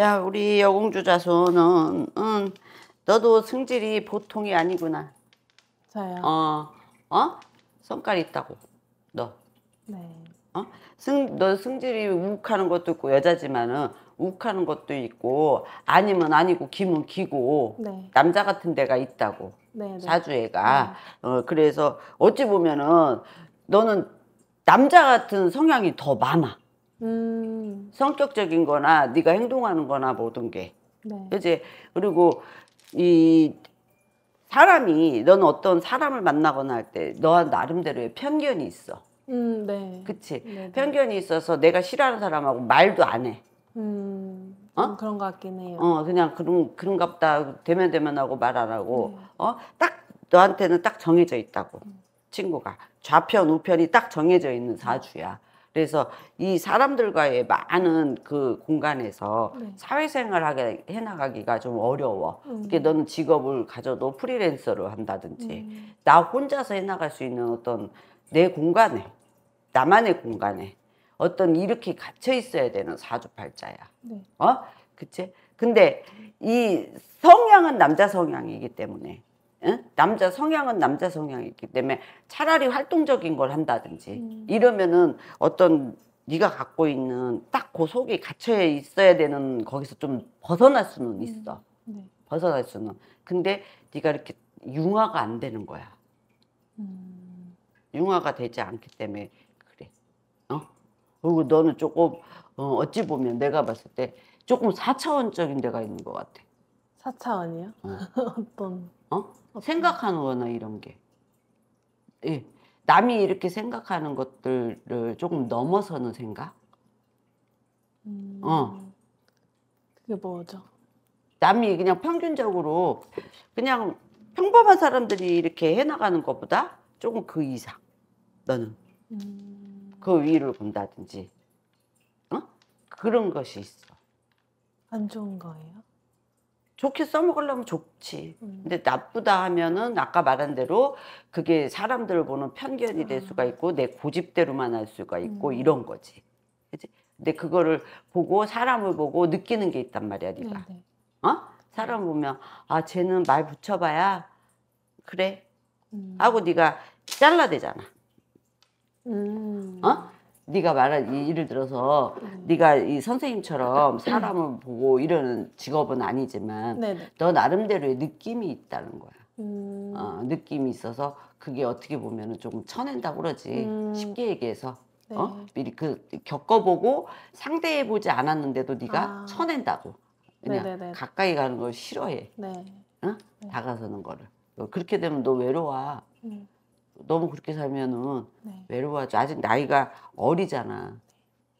야, 우리 여공주 자손은, 응, 너도 성질이 보통이 아니구나. 저요. 어, 어? 성깔 있다고, 너. 네. 어? 승, 너 성질이 욱하는 것도 있고, 여자지만은 욱하는 것도 있고, 아니면 아니고, 기면 기고, 네. 남자 같은 데가 있다고. 네, 네. 사주애가. 네. 어, 그래서 어찌 보면은 너는 남자 같은 성향이 더 많아. 음. 성격적인 거나 네가 행동하는 거나 모든 게. 네. 그지 그리고 이 사람이 넌 어떤 사람을 만나거나 할 때너 나름대로의 편견이 있어. 음, 네. 그치. 네, 네 편견이 있어서 내가 싫어하는 사람하고 말도 안 해. 음, 어? 그런 것 같긴 해요. 어, 그냥 그런, 그런갑다. 되면되면하고말 안 하고, 네. 어? 딱 너한테는 딱 정해져 있다고. 음. 친구가. 좌편, 우편이 딱 정해져 있는 사주야. 그래서 이 사람들과의 많은 그 공간에서 네. 사회생활 하게 해나가기가 좀 어려워. 음. 이게 너는 직업을 가져도 프리랜서로 한다든지 음. 나 혼자서 해나갈 수 있는 어떤 내 공간에 나만의 공간에 어떤 이렇게 갇혀 있어야 되는 사주팔자야. 네. 어? 그치? 근데 이 성향은 남자 성향이기 때문에 예? 남자 성향은 남자 성향이기 때문에 차라리 활동적인 걸 한다든지 음. 이러면은 어떤 네가 갖고 있는 딱 그 속이 갇혀 있어야 되는 거기서 좀 벗어날 수는 음. 있어. 네. 벗어날 수는. 근데 네가 이렇게 융화가 안 되는 거야. 음. 융화가 되지 않기 때문에 그래. 어? 그리고 너는 조금 어, 어찌 보면 내가 봤을 때 조금 사차원적인 데가 있는 것 같아. 사차원이요 어. 어떤? 어? 생각하는 거나 이런 게. 예. 남이 이렇게 생각하는 것들을 조금 넘어서는 생각? 음... 어. 그게 뭐죠? 남이 그냥 평균적으로 그냥 평범한 사람들이 이렇게 해나가는 것보다 조금 그 이상. 너는. 음... 그 위를 본다든지. 어? 그런 것이 있어. 안 좋은 거예요? 좋게 써먹으려면 좋지. 음. 근데 나쁘다 하면은 아까 말한 대로 그게 사람들을 보는 편견이 될 음. 수가 있고 내 고집대로만 할 수가 있고 음. 이런 거지. 그치? 근데 그거를 보고 사람을 보고 느끼는 게 있단 말이야, 네가. 네, 네. 어? 사람 보면 아 쟤는 말 붙여봐야 그래 하고 네가 잘라대잖아. 음. 어? 네가 말한 예를 들어서 네가 이 선생님처럼 사람을 보고 이러는 직업은 아니지만 네네. 네. 너 나름대로의 느낌이 있다는 거야. 음. 어, 느낌이 있어서 그게 어떻게 보면은 조금 쳐낸다 고 그러지 음. 쉽게 얘기해서 네. 어? 미리 그 겪어보고 상대해 보지 않았는데도 네가 아. 쳐낸다고 네, 그냥 네네네. 네. 가까이 가는 걸 싫어해. 네. 어? 네. 다가서는 거를 그렇게 되면 너 외로워. 음. 너무 그렇게 살면은 네. 외로워져. 아직 나이가 어리잖아.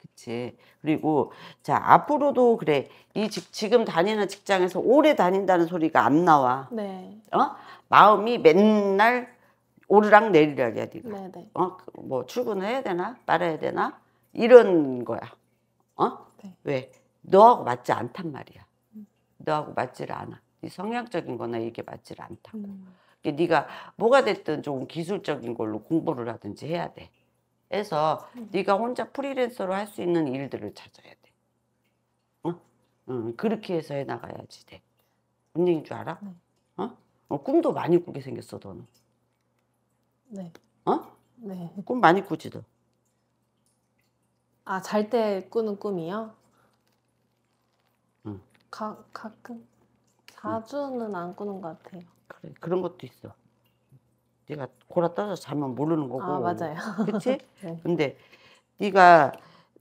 그치. 그리고 자, 앞으로도 그래. 이 직, 지, 금 다니는 직장에서 오래 다닌다는 소리가 안 나와. 네. 어? 마음이 맨날 오르락 내리락이야, 네가. 네, 네. 어? 그 뭐 출근해야 되나? 빨아야 되나? 이런 거야. 어? 네. 왜? 너하고 맞지 않단 말이야. 음. 너하고 맞지를 않아. 이 성향적인 거나 이게 맞지를 않다고. 음. 네가 뭐가 됐든 좀 기술적인 걸로 공부를 하든지 해야 돼. 해서 음. 네가 혼자 프리랜서로 할 수 있는 일들을 찾아야 돼. 응? 어? 응, 그렇게 해서 해 나가야지 돼. 뭔 얘기인 줄 알아? 네. 어? 어? 꿈도 많이 꾸게 생겼어 너는. 네. 어? 네. 꿈 많이 꾸지 너. 아, 잘 때 꾸는 꿈이요? 응. 가, 가끔? 자주는 안 꾸는 것 같아요. 그래 그런 것도 있어. 네가 골아 떠서 잘만 모르는 아, 거고. 아 맞아요. 그렇지? 네. 근데 네가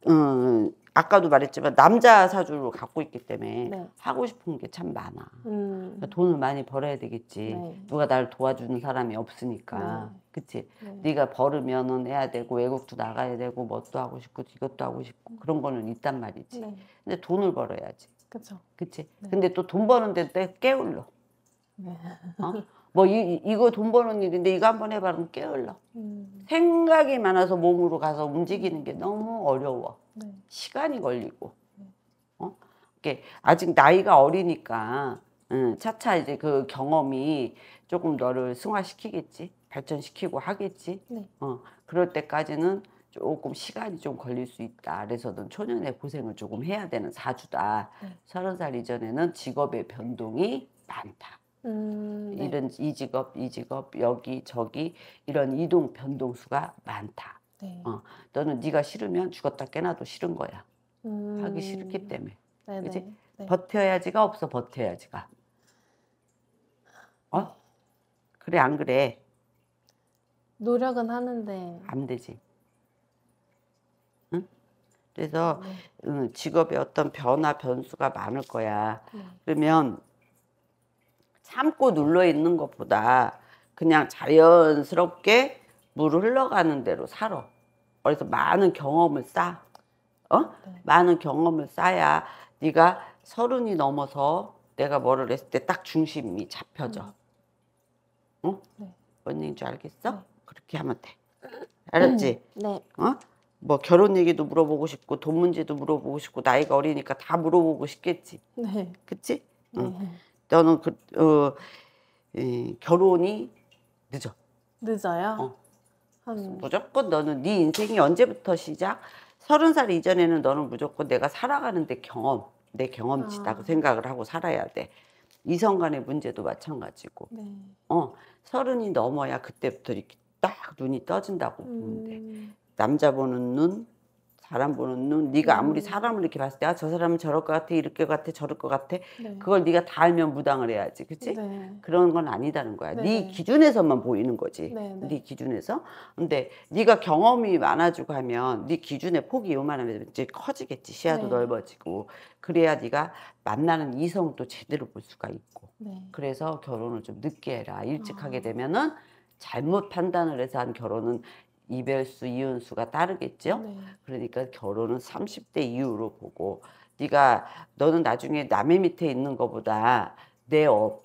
음 아까도 말했지만 남자 사주를 갖고 있기 때문에 네. 하고 싶은 게 참 많아. 음. 그러니까 돈을 많이 벌어야 되겠지. 네. 누가 나 도와주는 사람이 없으니까. 네. 그치? 네. 가 벌으면은 해야 되고 외국도 나가야 되고 뭣도 하고 싶고 이것도 하고 싶고 그런 거는 있단 말이지. 네. 근데 돈을 벌어야지. 그렇죠. 그치. 네. 근데 또 돈 버는데 내 깨울러. 네. 어? 뭐 이, 이거 돈 버는 일인데 이거 한번 해봐 그면 깨울러. 음. 생각이 많아서 몸으로 가서 움직이는 게 너무 어려워. 네. 시간이 걸리고. 네. 어? 이게 아직 나이가 어리니까 음, 차차 이제 그 경험이 조금 너를 승화시키겠지. 발전시키고 하겠지. 네. 어, 그럴 때까지는 조금 시간이 좀 걸릴 수 있다. 그래서는 초년의 고생을 조금 해야 되는 사주다. 네. 서른 네. 살 이전에는 직업의 변동이 많다. 음, 네. 이런 이 직업, 이 직업, 여기 저기 이런 이동 변동수가 많다. 네. 어, 너는 네가 싫으면 죽었다 깨나도 싫은 거야. 음, 하기 싫기 때문에. 네, 그지? 네, 버텨야지가 없어 버텨야지가. 어? 그래 안 그래? 노력은 하는데 안 되지. 그래서 응, 네. 음, 직업에 어떤 변화 변수가 많을 거야. 네. 그러면 참고 눌러 있는 것보다 그냥 자연스럽게 물 흘러가는 대로 살아. 그래서 많은 경험을 쌓아. 어? 네. 많은 경험을 쌓아야 네가 서른이 넘어서 내가 뭐를 했을 때 딱 중심이 잡혀져. 음. 응? 네. 뭔 얘기인 줄 알겠어? 네. 그렇게 하면 돼. 알았지? 네. 어? 뭐 결혼 얘기도 물어보고 싶고 돈 문제도 물어보고 싶고 나이가 어리니까 다 물어보고 싶겠지. 네. 그치? 네. 너는 그, 어, 이, 결혼이 늦어. 늦어요? 어. 한... 무조건 너는 네 인생이 언제부터 시작? 서른 살 이전에는 너는 무조건 내가 살아가는데 경험, 내 경험치다고 아. 생각을 하고 살아야 돼. 이성 간의 문제도 마찬가지고. 네. 어, 서른이 넘어야 그때부터 이렇게 딱 눈이 떠진다고 보는데 남자 보는 눈, 사람 보는 눈, 네가 음. 아무리 사람을 이렇게 봤을 때, 아, 저 사람은 저럴 것 같아, 이럴 것 같아, 저럴 것 같아. 네. 그걸 네가 다 알면 무당을 해야지. 그치? 네. 그런 건 아니다는 거야. 네. 네 기준에서만 보이는 거지. 네, 네. 네 기준에서. 근데 네가 경험이 많아지고 하면 네 기준의 폭이 요만하면 이제 커지겠지. 시야도 네. 넓어지고. 그래야 네가 만나는 이성도 제대로 볼 수가 있고. 네. 그래서 결혼을 좀 늦게 해라. 일찍 아. 하게 되면은 잘못 판단을 해서 한 결혼은 이별수, 이혼수가 따르겠죠. 네. 그러니까 결혼은 30대 이후로 보고 네가 너는 나중에 남의 밑에 있는 것보다 내 업,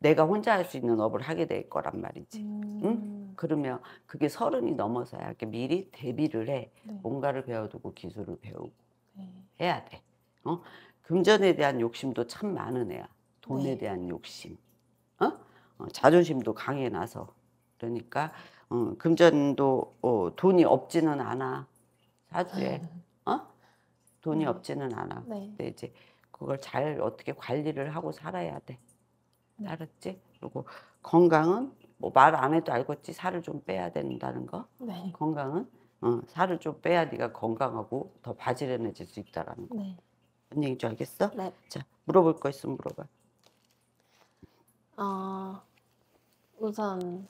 내가 혼자 할 수 있는 업을 하게 될 거란 말이지. 음. 응? 그러면 그게 서른이 넘어서야 이렇게 미리 대비를 해. 네. 뭔가를 배워두고 기술을 배우고 네. 해야 돼. 어? 금전에 대한 욕심도 참 많은 애야. 돈에 네. 대한 욕심. 어? 어 자존심도 강해 나서. 그러니까 음, 금전도 어, 돈이 없지는 않아 사주에 아. 어 돈이 음. 없지는 않아 네. 근데 이제 그걸 잘 어떻게 관리를 하고 살아야 돼 네. 알았지 그리고 건강은 뭐 말 안 해도 알겠지 살을 좀 빼야 된다는 거 네. 건강은 어, 살을 좀 빼야 네가 건강하고 더 바지런해질 수 있다라는 거 네. 뭔얘기 알겠어 네. 자 물어볼 거 있으면 물어봐 어, 우선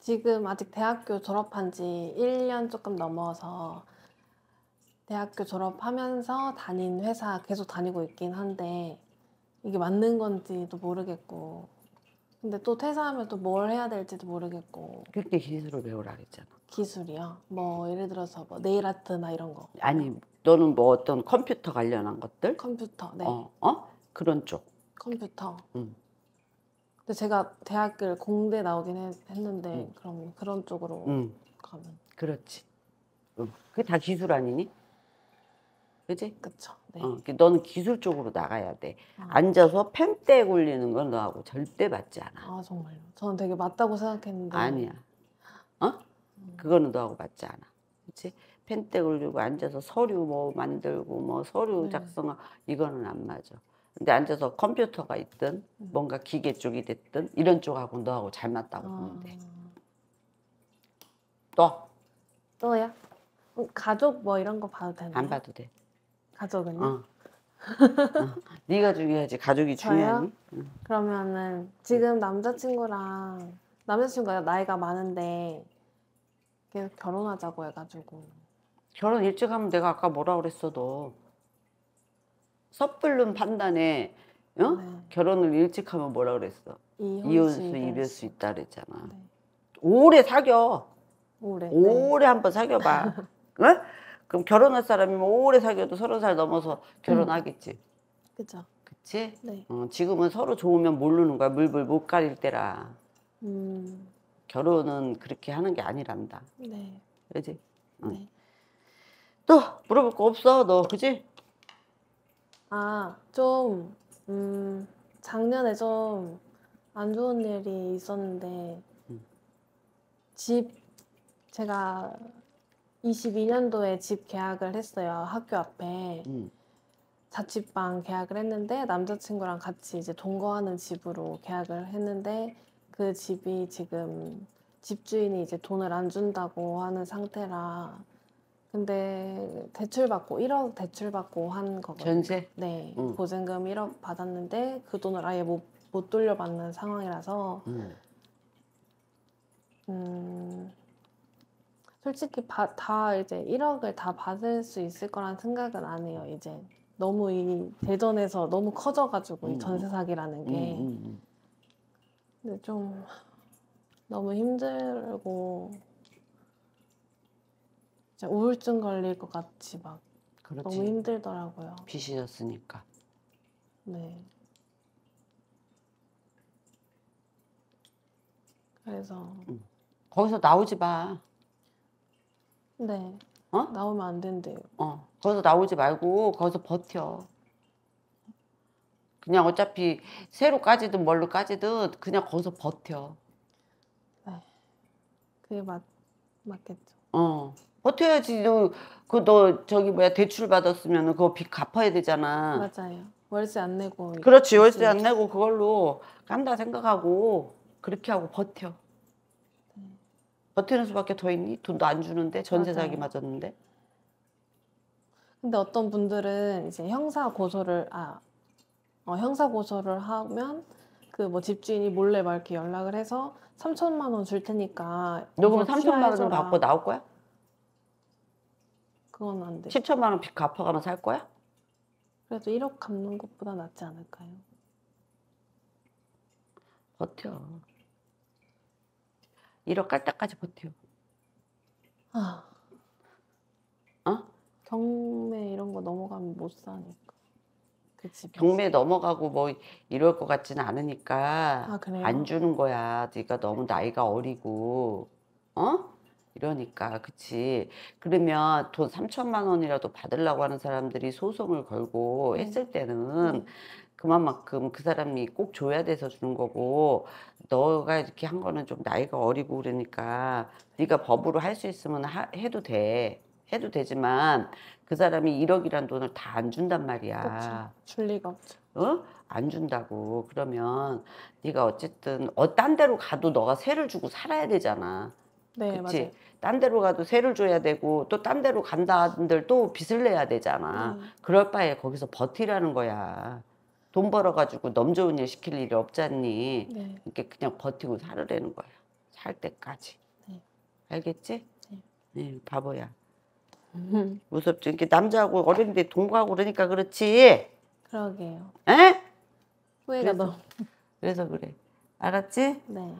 지금 아직 대학교 졸업한 지 1년 조금 넘어서 대학교 졸업하면서 다닌 회사 계속 다니고 있긴 한데 이게 맞는 건지도 모르겠고 근데 또 퇴사하면 또 뭘 해야 될지도 모르겠고 그렇게 기술을 배우라 그랬잖아 기술이요? 뭐 예를 들어서 뭐 네일 아트나 이런 거 아니 너는 뭐 어떤 컴퓨터 관련한 것들? 컴퓨터 네 어, 어? 그런 쪽 컴퓨터 응. 음. 근데 제가 대학을 공대 나오긴 했, 했는데 음. 그럼 그런 쪽으로 음. 가면 그렇지. 어, 그게 다 기술 아니니? 그지? 그쵸. 네. 어, 그 넌 기술 쪽으로 나가야 돼. 아. 앉아서 펜대 굴리는 건 너하고 절대 맞지 않아. 아 정말요? 저는 되게 맞다고 생각했는데. 아니야. 어? 음. 그거는 너하고 맞지 않아. 그렇 펜대 굴리고 앉아서 서류 뭐 만들고 뭐 서류 네. 작성하 네. 이거는 안 맞아. 근데 앉아서 컴퓨터가 있든 음. 뭔가 기계 쪽이 됐든 이런 쪽하고 너하고 잘 맞다고 아. 보는데 또. 또요? 어, 가족 뭐 이런 거 봐도 되나요? 안 봐도 돼. 가족은요? 어. 어. 네가 중요하지 가족이 중요하니? 응. 그러면은 지금 남자친구랑 남자친구가 나이가 많은데 계속 결혼하자고 해가지고 결혼 일찍 하면 내가 아까 뭐라 그랬어 도 섣불른 판단에 어? 네. 결혼을 일찍 하면 뭐라 그랬어? 이혼수 이별 수 있다 그랬잖아. 네. 오래 사겨. 오래. 네. 오래 네. 한번 사겨봐. 어? 그럼 결혼할 사람이면 오래 사귀어도 서른 살 넘어서 결혼하겠지. 음. 그죠. 그치? 네. 어, 지금은 서로 좋으면 모르는 거야. 물불 못 가릴 때라. 음. 결혼은 그렇게 하는 게 아니란다. 네. 그지? 응. 네. 또 물어볼 거 없어, 너. 그지? 아, 좀, 음, 작년에 좀 안 좋은 일이 있었는데, 음. 집, 제가 22년도에 집 계약을 했어요. 학교 앞에. 음. 자취방 계약을 했는데, 남자친구랑 같이 이제 동거하는 집으로 계약을 했는데, 그 집이 지금 집주인이 이제 돈을 안 준다고 하는 상태라, 근데 대출 받고 1억 대출 받고 한 거거든요. 전세? 네. 음. 보증금 1억 받았는데 그 돈을 아예 못, 못 돌려받는 상황이라서 음. 음, 솔직히 바, 다 이제 1억을 다 받을 수 있을 거란 생각은 안 해요. 이제 너무 이 대전에서 너무 커져가지고 이 전세 사기라는 게 근데 좀 너무 힘들고 우울증 걸릴 것 같이 막 그렇지. 너무 힘들더라고요. 빚이었으니까. 네. 그래서 응. 거기서 나오지 마. 네. 어? 나오면 안 된대요. 어. 거기서 나오지 말고 거기서 버텨. 그냥 어차피 새로 까지든 뭘로 까지든 그냥 거기서 버텨. 네. 그게 맞 맞겠죠. 어. 버텨야지. 너, 그너 저기 뭐야 대출 받았으면 그거 빚 갚아야 되잖아. 맞아요. 월세 안 내고. 그렇지 월세 안 내고 그걸로 깐다 생각하고 그렇게 하고 버텨. 네. 버티는 수밖에 더 있니? 돈도 안 주는데 전세 자기 맞았는데. 근데 어떤 분들은 이제 형사 고소를 아 어, 형사 고소를 하면 그 뭐 집주인이 몰래 막 이렇게 연락을 해서 3천만 원 줄 테니까 너 그럼 3천만 원 받고 나올 거야? 그건 안 돼. 7천만 원 빚갚아가면살 거야? 그래도 1억 갚는 것보다 낫지 않을까요? 버텨. 1억 깔 때까지 버텨. 아. 어? 경매 이런 거 넘어가면 못 사니까. 그치. 경매 넘어가고 뭐 이럴 것 같지는 않으니까 아, 그래요? 안 주는 거야. 네가 너무 나이가 어리고 어? 이러니까 그치 그러면 돈 3천만 원이라도 받으려고 하는 사람들이 소송을 걸고 네. 했을 때는 네. 그만큼 그 사람이 꼭 줘야 돼서 주는 거고 너가 이렇게 한 거는 좀 나이가 어리고 그러니까 네가 법으로 할 수 있으면 하, 해도 돼 해도 되지만 그 사람이 1억이란 돈을 다 안 준단 말이야. 그줄 리가 없죠. 어? 안 준다고 그러면 네가 어쨌든 어딴 데로 가도 너가 세를 주고 살아야 되잖아. 네, 그치? 맞아요. 딴 데로 가도 세를 줘야 되고 또딴 데로 간다 한들 또 빚을 내야 되잖아. 음. 그럴 바에 거기서 버티라는 거야. 돈 벌어가지고 넘 좋은 일 시킬 일이 없잖니. 네. 이렇게 그냥 버티고 살으라는 거야. 살 때까지. 네. 알겠지? 네. 네 바보야. 음. 무섭지. 이렇게 남자하고 어린데 동거하고 그러니까 그렇지. 그러게요. 에? 후회가 그래서, 너무. 그래서 그래. 알았지? 네.